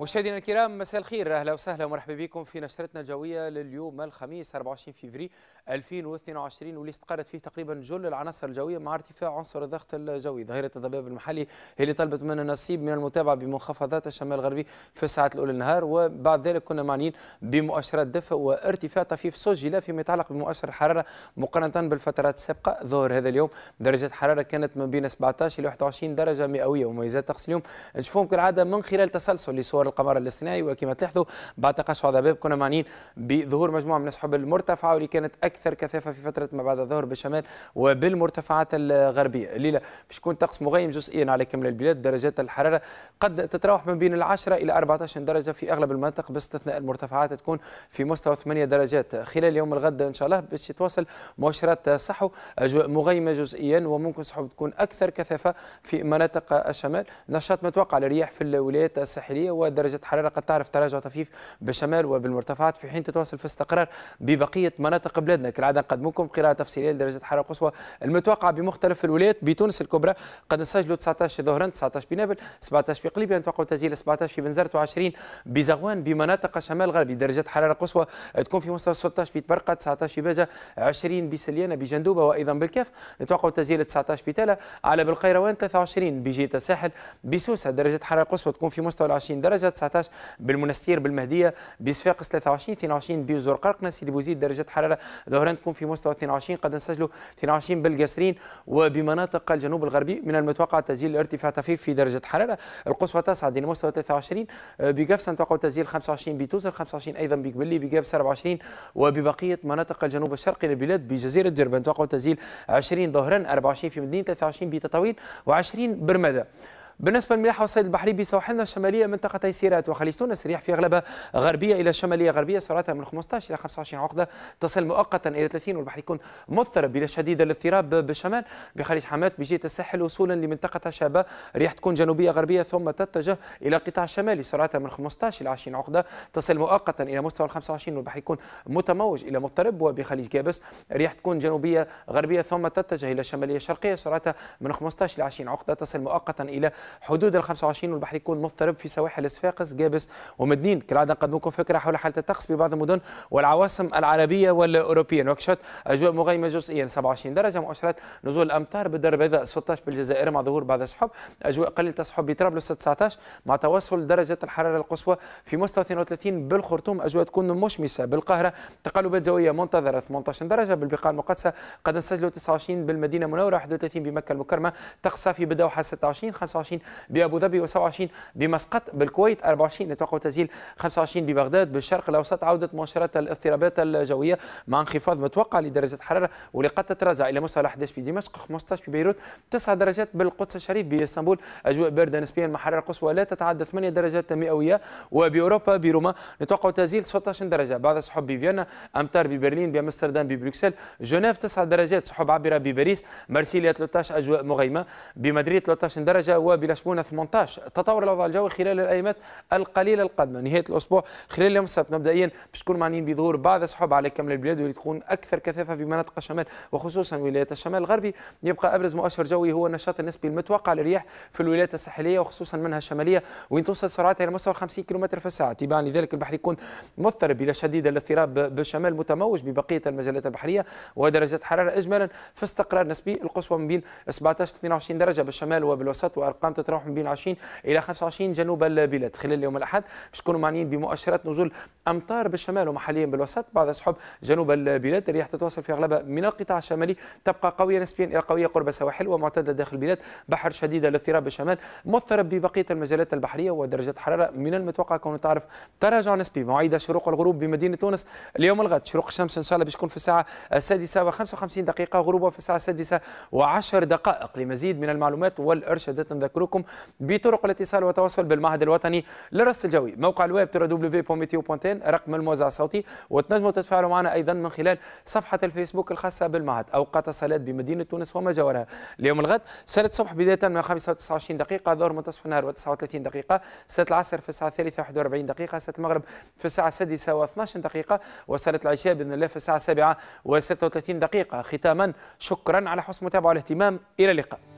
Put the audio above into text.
مشاهدينا الكرام مساء الخير اهلا وسهلا ومرحبا بكم في نشرتنا الجويه لليوم الخميس 24 فبراير 2022 واللي استقرت فيه تقريبا جل العناصر الجويه مع ارتفاع عنصر الضغط الجوي ظاهره الضباب المحلي هي اللي طلبت منا نصيب من المتابعه بمنخفضات الشمال الغربي في الساعات الاولى النهار وبعد ذلك كنا معنيين بمؤشرات دفء وارتفاع طفيف سجل فيما يتعلق بمؤشر الحراره مقارنه بالفترات السابقه ظهر هذا اليوم درجه الحراره كانت ما بين 17 الى 21 درجه مئويه وميزات طقس اليوم نشوفهم كالعاده من خلال تسلسل لصور القمر الاصطناعي وكما تلاحظوا بعد تقشع ذباب كنا معنيين بظهور مجموعه من السحب المرتفعه واللي كانت اكثر كثافه في فتره ما بعد الظهر بالشمال وبالمرتفعات الغربيه الليله باش يكون طقس مغيم جزئيا على كامل البلاد درجات الحراره قد تتراوح من بين 10 الى 14 درجه في اغلب المناطق باستثناء المرتفعات تكون في مستوى 8 درجات خلال يوم الغد ان شاء الله باش يتواصل مؤشرات صحو اجواء مغيمه جزئيا وممكن السحب تكون اكثر كثافه في مناطق الشمال نشاط متوقع للرياح في الولايات الساحليه و درجة حرارة قد تعرف تراجع طفيف بالشمال وبالمرتفعات في حين تتواصل في استقرار ببقية مناطق بلادنا كالعادة نقدمكم قراءة تفصيلية لدرجة حرارة قصوى المتوقعة بمختلف الولايات بتونس الكبرى قد نسجلوا 19 ظهرا 19 بنابل 17 بقليبيا نتوقعوا تسجيل 17 في بنزرت و20 بزغوان بمناطق شمال غربي درجة حرارة قصوى تكون في مستوى 16 بتبرقة 19 في باجة 20 بسليانة بجندوبة وأيضا بالكاف نتوقعوا تسجيل 19 بتالا على بالقيروان 23 بجيتا الساحل بسوسة درجة حرارة قصوى تكون في مستوى 20 درجة 19 بالمنستير بالمهديه بصفاقس 23 22 بزرقاقنا سيدي بوزيد درجه حراره ظهرا تكون في مستوى 22 قد نسجلوا 22 بالقاسرين وبمناطق الجنوب الغربي من المتوقع تسجيل ارتفاع طفيف في درجه حراره القصوى تصعد الى مستوى 23 بقفصه نتوقع تسجيل 25 بتوزر 25 ايضا بقبلي بقاب 27 وببقيه مناطق الجنوب الشرقي للبلاد بجزيره جربه نتوقع تسجيل 20 ظهرا 24 في مدينه 23 بتطاوين و20 برمده بالنسبة للملاحه والصيد البحري بسواحلنا الشمالية منطقتي سيرات وخليج تونس رياح في أغلبها غربية إلى شمالية غربية سرعتها من 15 إلى 25 عقدة تصل مؤقتا إلى 30 والبحر يكون مضطرب إلى شديد الاضطراب بالشمال بخليج حماة بجهة الساحل وصولا لمنطقة شابة ريح تكون جنوبية غربية ثم تتجه إلى القطاع الشمالي سرعتها من 15 إلى 20 عقدة تصل مؤقتا إلى مستوى 25 والبحر يكون متموج إلى مضطرب وبخليج جابس ريح تكون جنوبية غربية ثم تتجه إلى شمالية شرقية سرعتها من 15 إلى 20 عقدة تصل مؤقتا إلى حدود ال 25 والبحر يكون مضطرب في سواحل صفاقس جابس ومدنين كالعاده نقدمكم فكره حول حاله الطقس في بعض المدن والعواصم العربيه والاوروبيه نواكشوط اجواء مغيمه جزئيا 27 درجه مؤشرات نزول الامطار بالدار البيضاء 16 بالجزائر مع ظهور بعض السحب اجواء قليله السحب بطرابلس 19 مع تواصل درجه الحراره القصوى في مستوى 32 بالخرطوم اجواء تكون مشمسه بالقاهره تقلبات جويه منتظره 18 درجه بالبقاع المقدسه قد نسجلوا 29 بالمدينه المنوره 31 بمكه المكرمه تقصى في بدوحه 26 25 24 بأبو ظبي و27 بمسقط بالكويت 24 نتوقع تسجيل 25 ببغداد بالشرق الأوسط عودة مؤشرات الاضطرابات الجوية مع انخفاض متوقع لدرجة الحرارة واللي قد تتراجع إلى مستوى 11 في دمشق 15 في بيروت 9 درجات بالقدس الشريف باسطنبول أجواء باردة نسبيا مع حرارة قصوى لا تتعدى 8 درجات مئوية وبأوروبا بروما نتوقع تسجيل 16 درجة بعد سحب بفيينا أمطار ببرلين بأمستردام ببروكسل جنيف 9 درجات سحب عابرة بباريس مارسيليا 13 أجواء مغيمة بمدريد 13 درجة وب إلى شبونة 18 تطور الوضع الجوي خلال الأيامات القليلة القادمة نهاية الأسبوع خلال يوم السبت مبدئيا باش تكون معنيين بظهور بعض السحب على كامل البلاد واللي تكون أكثر كثافة في مناطق الشمال وخصوصا ولايات الشمال الغربي يبقى أبرز مؤشر جوي هو النشاط النسبي المتوقع للرياح في الولايات الساحلية وخصوصا منها الشمالية وين توصل سرعتها إلى مستوى 50 كم في الساعة تباعا لذلك البحر يكون مضطرب إلى شديد الاضطراب بالشمال متموج ببقية المجالات البحرية ودرجات حرارة إجمالا في استقرار نسبي القصوى من بين 17 22 درجة بالشمال وبالوسط وأرقام تتراوح من بين 20 الى 25 جنوب البلاد خلال يوم الاحد باش تكونوا معنيين بمؤشرات نزول امطار بالشمال ومحليا بالوسط بعض سحب جنوب البلاد الرياح تتواصل في اغلبها من القطاع الشمالي تبقى قويه نسبيا الى قويه قرب السواحل ومعتدله داخل البلاد بحر شديده الاضطراب بالشمال مضطرب ببقيه المجالات البحريه ودرجه حراره من المتوقع كون تعرف تراجع نسبي مواعيد شروق الغروب بمدينه تونس اليوم الغد شروق الشمس ان شاء الله باش في الساعه السادسه و55 دقيقه غروبها في الساعه السادسه و10 دقائق لمزيد من المعلومات والارشادات نذكر ونذكركم بطرق الاتصال والتواصل بالمعهد الوطني للرصد الجوي موقع الويب www.meteo.in رقم الموزع الصوتي وتنجموا تتفاعلوا معنا ايضا من خلال صفحه الفيسبوك الخاصه بالمعهد اوقات الصلاه بمدينه تونس وما جاورها اليوم الغد سنه الصبح بدايه من 25 دقيقه ظهر منتصف النهار و39 دقيقه سنه العصر في الساعه الثالثه 41 دقيقه سنه المغرب في الساعه السادسه و12 دقيقه وصلت العشاء باذن الله في الساعه 7 و36 دقيقه ختاما شكرا على حسن المتابعه والاهتمام الى اللقاء